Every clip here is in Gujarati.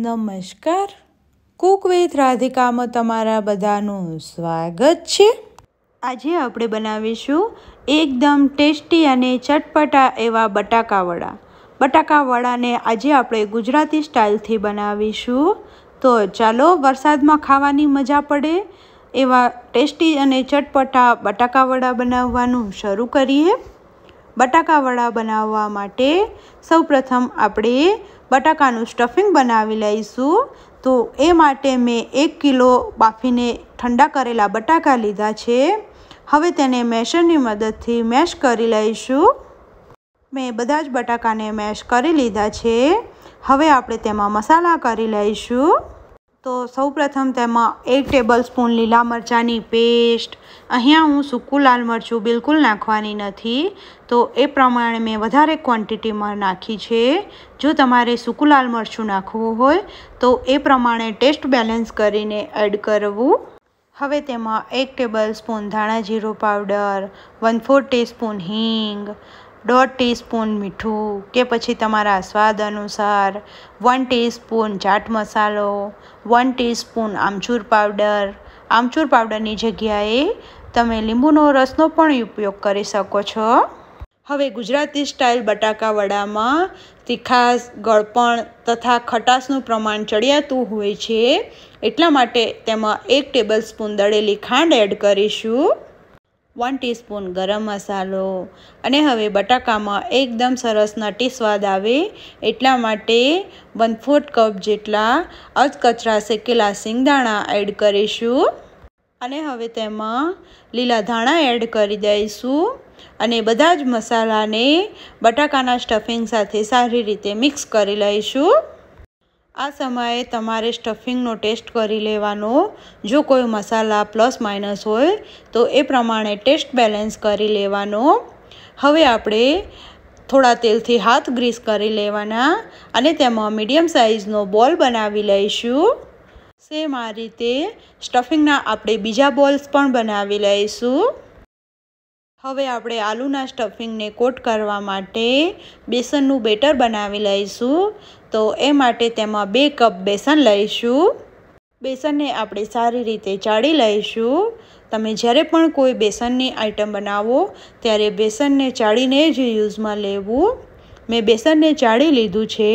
નમસ્કાર કુક વિથ રાધિકામાં તમારા બધાનું સ્વાગત છે આજે આપણે બનાવીશું એકદમ ટેસ્ટી અને ચટપટા એવા બટાકાવડા બટાકાવડાને આજે આપણે ગુજરાતી સ્ટાઇલથી બનાવીશું તો ચાલો વરસાદમાં ખાવાની મજા પડે એવા ટેસ્ટી અને ચટપટા બટાકાવડા બનાવવાનું શરૂ કરીએ બટાકાવડા બનાવવા માટે સૌપ્રથમ આપણે બટાકાનું સ્ટફિંગ બનાવી લઈશું તો એ માટે મેં એક કિલો બાફીને ઠંડા કરેલા બટાકા લીધા છે હવે તેને મેશરની મદદથી મેશ કરી લઈશું મેં બધા જ બટાકાને મેશ કરી લીધા છે હવે આપણે તેમાં મસાલા કરી લઈશું તો સૌપ્રથમ તેમાં એક ટેબલ સ્પૂન લીલા મરચાંની પેસ્ટ અહીંયા હું સૂકું લાલ મરચું બિલકુલ નાખવાની નથી તો એ પ્રમાણે મેં વધારે ક્વોન્ટિટીમાં નાખી છે જો તમારે સૂકું લાલ મરચું નાખવું હોય તો એ પ્રમાણે ટેસ્ટ બેલેન્સ કરીને એડ કરવું હવે તેમાં એક ટેબલ સ્પૂન ધાણા જીરું પાવડર વન ફોર સ્પૂન હિંગ દોઢ ટીસ્પૂન મીઠું કે પછી તમારા સ્વાદ અનુસાર વન ટીસ્પૂન ચાટ મસાલો વન ટીસ્પૂન આમચૂર પાવડર આમચૂર પાવડરની જગ્યાએ તમે લીંબુનો રસનો પણ ઉપયોગ કરી શકો છો હવે ગુજરાતી સ્ટાઇલ બટાકા વડામાં તીખાસ ગળપણ તથા ખટાશનું પ્રમાણ ચડિયાતું હોય છે એટલા માટે તેમાં એક ટેબલ સ્પૂન દળેલી ખાંડ એડ કરીશું વન ટીસ્પૂન ગરમ મસાલો અને હવે બટાકામાં એકદમ સરસ નટી સ્વાદ આવે એટલા માટે વન ફોર્થ કપ જેટલા અધકચરા શેકેલા સિંગદાણા એડ કરીશું અને હવે તેમાં લીલા ધાણા એડ કરી દઈશું અને બધા જ મસાલાને બટાકાના સ્ટફિંગ સાથે સારી રીતે મિક્સ કરી લઈશું આ સમયે તમારે સ્ટફિંગનો ટેસ્ટ કરી લેવાનો જો કોઈ મસાલા પ્લસ માઇનસ હોય તો એ પ્રમાણે ટેસ્ટ બેલેન્સ કરી લેવાનો હવે આપણે થોડા તેલથી હાથ ગ્રીસ કરી લેવાના અને તેમાં મીડિયમ સાઇઝનો બોલ બનાવી લઈશું સેમ આ રીતે સ્ટફિંગના આપણે બીજા બોલ્સ પણ બનાવી લઈશું હવે આપણે આલુના સ્ટફિંગને કોટ કરવા માટે બેસનનું બેટર બનાવી લઈશું તો એ માટે તેમાં બે કપ બેસન લઈશું બેસનને આપણે સારી રીતે ચાળી લઈશું તમે જ્યારે પણ કોઈ બેસનની આઈટમ બનાવો ત્યારે બેસનને ચાળીને જ યુઝમાં લેવું મેં બેસનને ચાળી લીધું છે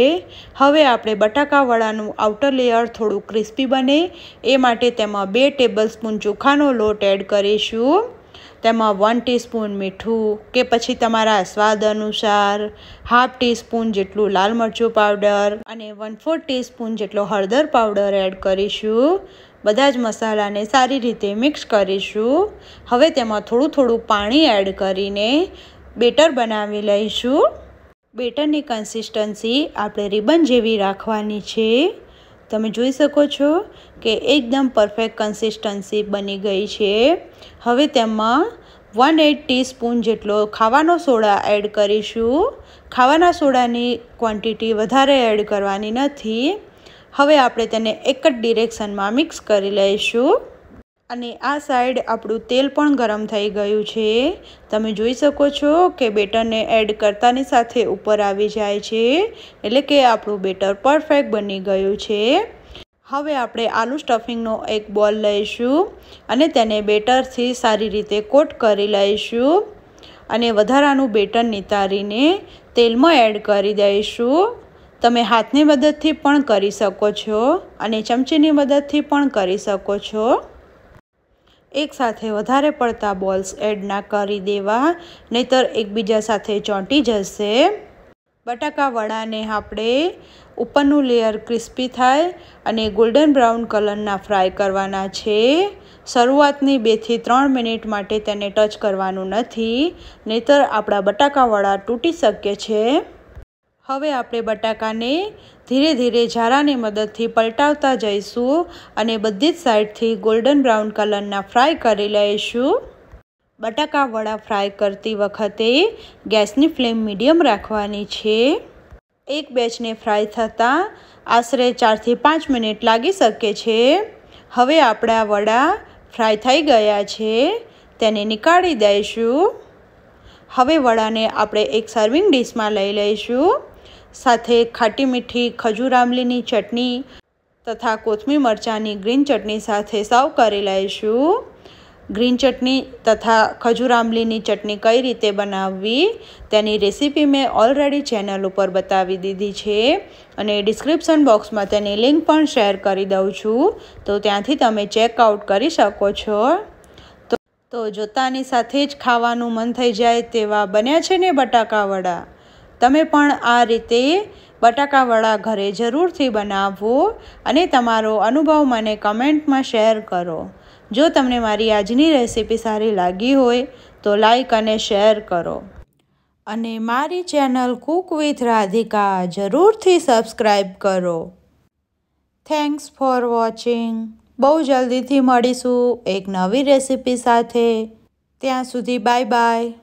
હવે આપણે બટાકાવાળાનું આઉટર લેયર થોડું ક્રિસ્પી બને એ માટે તેમાં બે ટેબલ સ્પૂન ચોખાનો લોટ એડ કરીશું તેમાં વન ટીસ્પૂન મીઠું કે પછી તમારા સ્વાદ અનુસાર હાફ ટીસ્પૂન જેટલું લાલ મરચું પાવડર અને વન ફોર્થ ટીસ્પૂન જેટલો હળદર પાવડર એડ કરીશું બધા જ મસાલાને સારી રીતે મિક્સ કરીશું હવે તેમાં થોડું થોડું પાણી એડ કરીને બેટર બનાવી લઈશું બેટરની કન્સિસ્ટન્સી આપણે રિબન જેવી રાખવાની છે તમે જોઈ શકો છો કે એકદમ પરફેક્ટ કન્સિસ્ટન્સી બની ગઈ છે હવે તેમાં વન એટ ટીસ્પૂન જેટલો ખાવાનો સોડા એડ કરીશું ખાવાના સોડાની ક્વોન્ટિટી વધારે એડ કરવાની નથી હવે આપણે તેને એક જ ડિરેક્શનમાં મિક્સ કરી લઈશું અને આ સાઈડ આપણું તેલ પણ ગરમ થઈ ગયું છે તમે જોઈ શકો છો કે બેટરને એડ કરતાની સાથે ઉપર આવી જાય છે એટલે કે આપણું બેટર પરફેક્ટ બની ગયું છે હવે આપણે આલુ સ્ટફિંગનો એક બોલ લઈશું અને તેને બેટરથી સારી રીતે કોટ કરી લઈશું અને વધારાનું બેટર નિતારીને તેલમાં એડ કરી દઈશું તમે હાથની મદદથી પણ કરી શકો છો અને ચમચીની મદદથી પણ કરી શકો છો એક સાથે વધારે પડતા બોલ્સ એડ ના કરી દેવા નહીતર એકબીજા સાથે ચોંટી જશે બટાકા વડાને આપણે ઉપરનું લેયર ક્રિસ્પી થાય અને ગોલ્ડન બ્રાઉન કલરના ફ્રાય કરવાના છે શરૂઆતની બેથી ત્રણ મિનિટ માટે તેને ટચ કરવાનું નથી નહીતર આપણા બટાકાવડા તૂટી શકે છે હવે આપણે બટાકાને ધીરે ધીરે ઝારાની મદદથી પલટાવતા જઈશું અને બધી જ સાઈડથી ગોલ્ડન બ્રાઉન કલરના ફ્રાય કરી લઈશું બટાકા વડા ફ્રાય કરતી વખતે ગેસની ફ્લેમ મીડિયમ રાખવાની છે એક બેચને ફ્રાય થતાં આશરે ચારથી પાંચ મિનિટ લાગી શકે છે હવે આપણા વડા ફ્રાય થઈ ગયા છે તેને નીકાળી દઈશું હવે વડાને આપણે એક સર્વિંગ ડીશમાં લઈ લઈશું સાથે ખાટી મીઠી ખજૂર આંબલીની ચટણી તથા કોથમી મરચાંની ગ્રીન ચટણી સાથે સર્વ કરી લઈશું ગ્રીન ચટણી તથા ખજૂર આંબલીની ચટણી કઈ રીતે બનાવવી તેની રેસીપી મેં ઓલરેડી ચેનલ ઉપર બતાવી દીધી છે અને ડિસ્ક્રિપ્શન બોક્સમાં તેની લિંક પણ શેર કરી દઉં છું તો ત્યાંથી તમે ચેકઆઉટ કરી શકો છો તો જોતાની સાથે જ ખાવાનું મન થઈ જાય તેવા બન્યા છે ને બટાકાવડા તમે પણ આ રીતે બટાકાવડા ઘરે જરૂરથી બનાવો અને તમારો અનુભવ મને કમેન્ટમાં શેર કરો જો તમને મારી આજની રેસિપી સારી લાગી હોય તો લાઈક અને શેર કરો અને મારી ચેનલ કુક વિથ રાધિકા જરૂરથી સબસ્ક્રાઈબ કરો થેન્ક્સ ફોર વોચિંગ બહુ જલ્દીથી મળીશું એક નવી રેસીપી સાથે ત્યાં સુધી બાય બાય